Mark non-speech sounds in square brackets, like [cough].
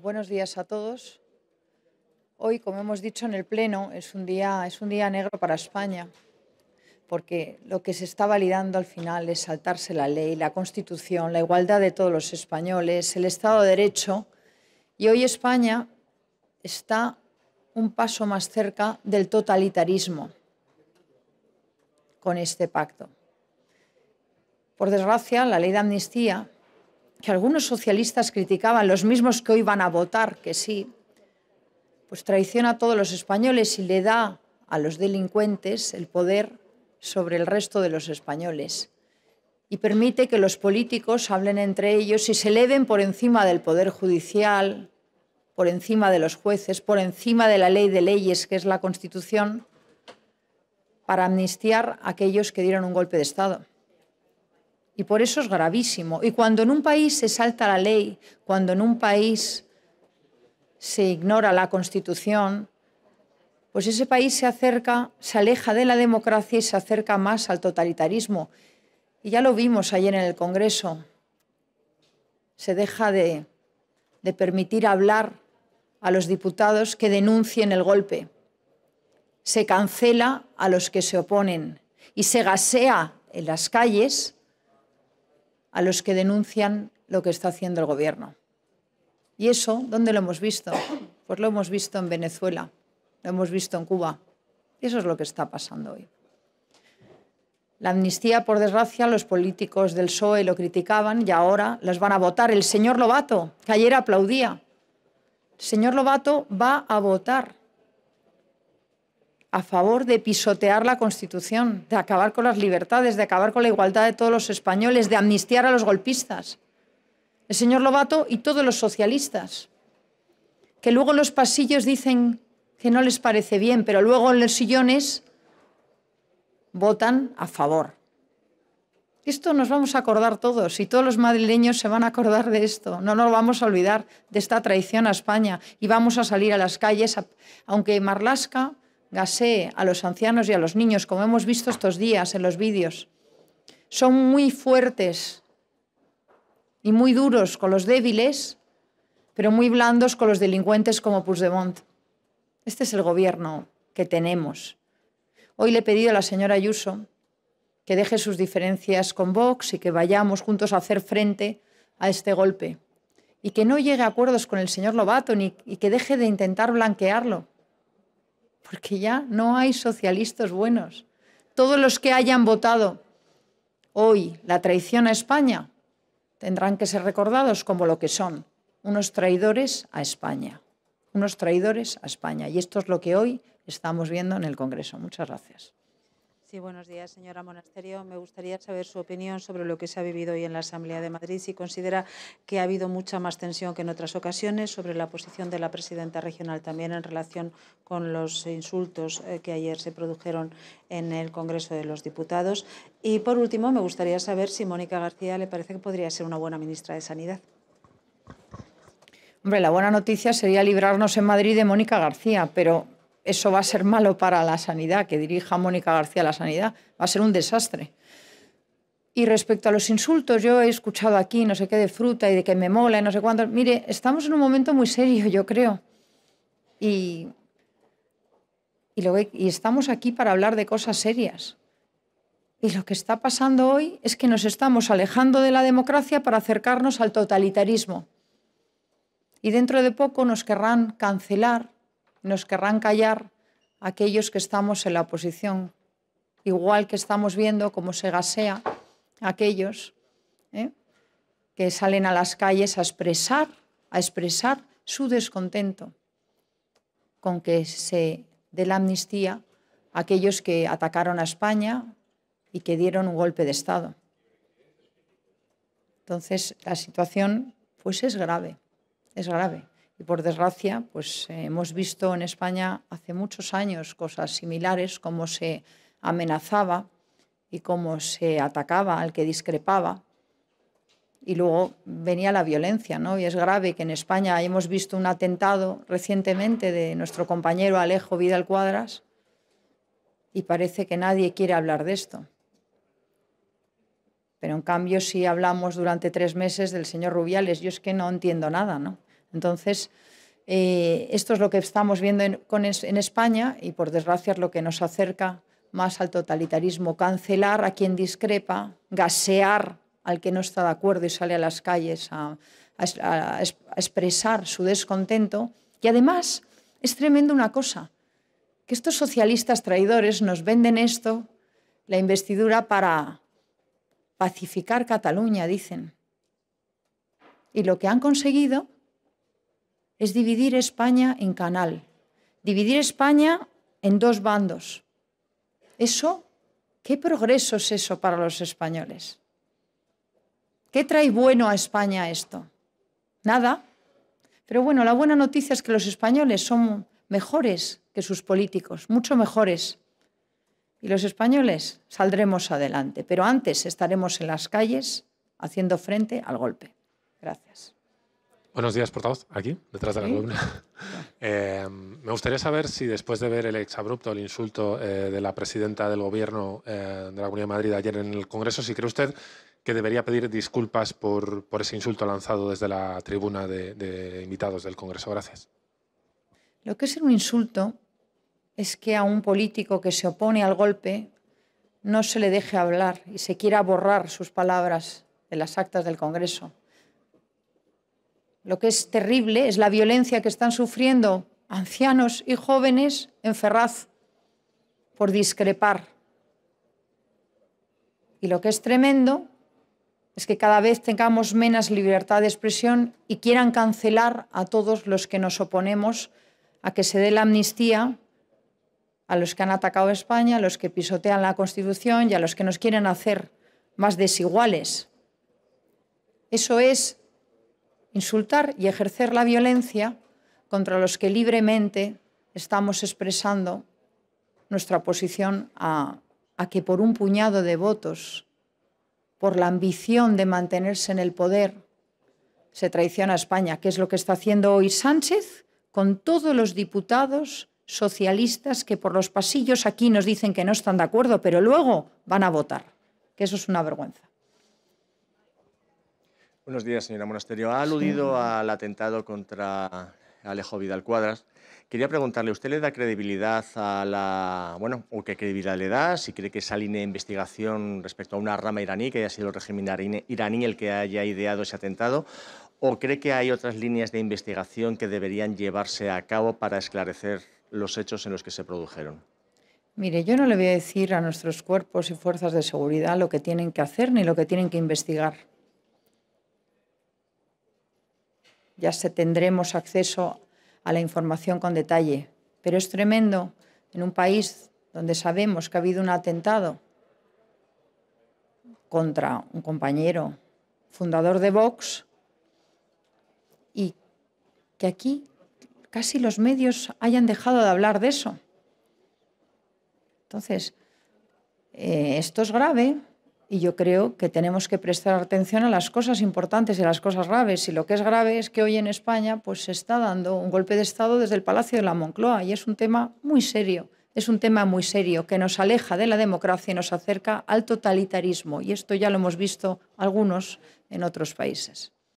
buenos días a todos. Hoy, como hemos dicho en el Pleno, es un día, es un día negro para España, porque lo que se está validando al final es saltarse la ley, la Constitución, la igualdad de todos los españoles, el Estado de Derecho. Y hoy España está un paso más cerca del totalitarismo con este pacto. Por desgracia, la ley de amnistía que algunos socialistas criticaban, los mismos que hoy van a votar, que sí, pues traiciona a todos los españoles y le da a los delincuentes el poder sobre el resto de los españoles y permite que los políticos hablen entre ellos y se eleven por encima del poder judicial, por encima de los jueces, por encima de la ley de leyes que es la Constitución, para amnistiar a aquellos que dieron un golpe de Estado. Y por eso es gravísimo. Y cuando en un país se salta la ley, cuando en un país se ignora la Constitución, pues ese país se acerca, se aleja de la democracia y se acerca más al totalitarismo. Y ya lo vimos ayer en el Congreso. Se deja de, de permitir hablar a los diputados que denuncien el golpe. Se cancela a los que se oponen y se gasea en las calles a los que denuncian lo que está haciendo el gobierno. ¿Y eso dónde lo hemos visto? Pues lo hemos visto en Venezuela, lo hemos visto en Cuba. eso es lo que está pasando hoy. La amnistía, por desgracia, los políticos del PSOE lo criticaban y ahora las van a votar. El señor Lobato, que ayer aplaudía, el señor Lobato va a votar a favor de pisotear la Constitución, de acabar con las libertades, de acabar con la igualdad de todos los españoles, de amnistiar a los golpistas. El señor Lobato y todos los socialistas, que luego en los pasillos dicen que no les parece bien, pero luego en los sillones votan a favor. Esto nos vamos a acordar todos y todos los madrileños se van a acordar de esto. No nos vamos a olvidar de esta traición a España y vamos a salir a las calles, aunque Marlasca Gasé a los ancianos y a los niños, como hemos visto estos días en los vídeos. Son muy fuertes y muy duros con los débiles, pero muy blandos con los delincuentes como Puigdemont. Este es el gobierno que tenemos. Hoy le he pedido a la señora Ayuso que deje sus diferencias con Vox y que vayamos juntos a hacer frente a este golpe. Y que no llegue a acuerdos con el señor Lobato ni, y que deje de intentar blanquearlo porque ya no hay socialistas buenos. Todos los que hayan votado hoy la traición a España tendrán que ser recordados como lo que son, unos traidores a España, unos traidores a España. Y esto es lo que hoy estamos viendo en el Congreso. Muchas gracias. Sí, buenos días, señora Monasterio. Me gustaría saber su opinión sobre lo que se ha vivido hoy en la Asamblea de Madrid. Si considera que ha habido mucha más tensión que en otras ocasiones, sobre la posición de la presidenta regional también en relación con los insultos eh, que ayer se produjeron en el Congreso de los Diputados. Y por último, me gustaría saber si Mónica García le parece que podría ser una buena ministra de Sanidad. Hombre, la buena noticia sería librarnos en Madrid de Mónica García, pero eso va a ser malo para la sanidad, que dirija Mónica García la sanidad, va a ser un desastre. Y respecto a los insultos, yo he escuchado aquí no sé qué de fruta y de que me mola y no sé cuánto. Mire, estamos en un momento muy serio, yo creo. Y, y estamos aquí para hablar de cosas serias. Y lo que está pasando hoy es que nos estamos alejando de la democracia para acercarnos al totalitarismo. Y dentro de poco nos querrán cancelar nos querrán callar aquellos que estamos en la oposición, igual que estamos viendo cómo se gasea aquellos ¿eh? que salen a las calles a expresar, a expresar su descontento con que se dé la amnistía a aquellos que atacaron a España y que dieron un golpe de Estado. Entonces, la situación pues es grave, es grave. Y por desgracia, pues eh, hemos visto en España hace muchos años cosas similares, cómo se amenazaba y cómo se atacaba al que discrepaba. Y luego venía la violencia, ¿no? Y es grave que en España hemos visto un atentado recientemente de nuestro compañero Alejo Vidal Cuadras y parece que nadie quiere hablar de esto. Pero en cambio, si hablamos durante tres meses del señor Rubiales, yo es que no entiendo nada, ¿no? Entonces, eh, esto es lo que estamos viendo en, España y, por desgracia, es lo que nos acerca más al totalitarismo, cancelar a quien discrepa, gasear al que no está de acuerdo y sale a las calles a, expresar su descontento. Y además, es tremendo una cosa, que estos socialistas traidores nos venden esto, la investidura para pacificar Cataluña, dicen. Y lo que han conseguido es dividir España en canal, dividir España en dos bandos. Eso, ¿qué progreso es eso para los españoles? ¿Qué trae bueno a España esto? Nada. Pero bueno, la buena noticia es que los españoles son mejores que sus políticos, mucho mejores. Y los españoles saldremos adelante, pero antes estaremos en las calles haciendo frente al golpe. Gracias. Buenos días, portavoz, aquí, detrás de la columna. [laughs] Eh, me gustaría saber si después de ver el exabrupto, el insulto eh, de la presidenta del Gobierno eh, de la Comunidad de Madrid ayer en el Congreso, si cree usted que debería pedir disculpas por, ese insulto lanzado desde la tribuna de, de invitados del Congreso. Gracias. Lo que es un insulto es que a un político que se opone al golpe no se le deje hablar y se quiera borrar sus palabras de las actas del Congreso lo que es terrible es la violencia que están sufriendo ancianos y jóvenes en Ferraz por discrepar. Y lo que es tremendo es que cada vez tengamos menos libertad de expresión y quieran cancelar a todos los que nos oponemos a que se dé la amnistía a los que han atacado España, a los que pisotean la Constitución y a los que nos quieren hacer más desiguales. Eso es insultar y ejercer la violencia contra los que libremente estamos expresando nuestra oposición a, que por un puñado de votos, por la ambición de mantenerse en el poder, se traiciona a España, que es lo que está haciendo hoy Sánchez con todos los diputados socialistas que por los pasillos aquí nos dicen que no están de acuerdo, pero luego van a votar, que eso es una vergüenza. Buenos días, señora Monasterio. Ha aludido al atentado contra Alejo Vidal Cuadras. Quería preguntarle, ¿usted le da credibilidad a la... bueno, o qué credibilidad le da? Si cree que esa línea de investigación respecto a una rama iraní, que haya sido el régimen iraní el que haya ideado ese atentado, o cree que hay otras líneas de investigación que deberían llevarse a cabo para esclarecer los hechos en los que se produjeron? Mire, yo no le voy a decir a nuestros cuerpos y fuerzas de seguridad lo que tienen que hacer ni lo que tienen que investigar. ya se tendremos acceso a la información con detalle. Pero es tremendo en un país donde sabemos que ha habido un atentado contra un compañero fundador de Vox y que aquí casi los medios hayan dejado de hablar de eso. Entonces, eh, esto es grave y yo creo que tenemos que prestar atención a las cosas importantes y a las cosas graves. Y lo que es grave es que hoy en España pues, se está dando un golpe de Estado desde el Palacio de la Moncloa y es un tema muy serio. Es un tema muy serio que nos aleja de la democracia y nos acerca al totalitarismo. Y esto ya lo hemos visto algunos en otros países.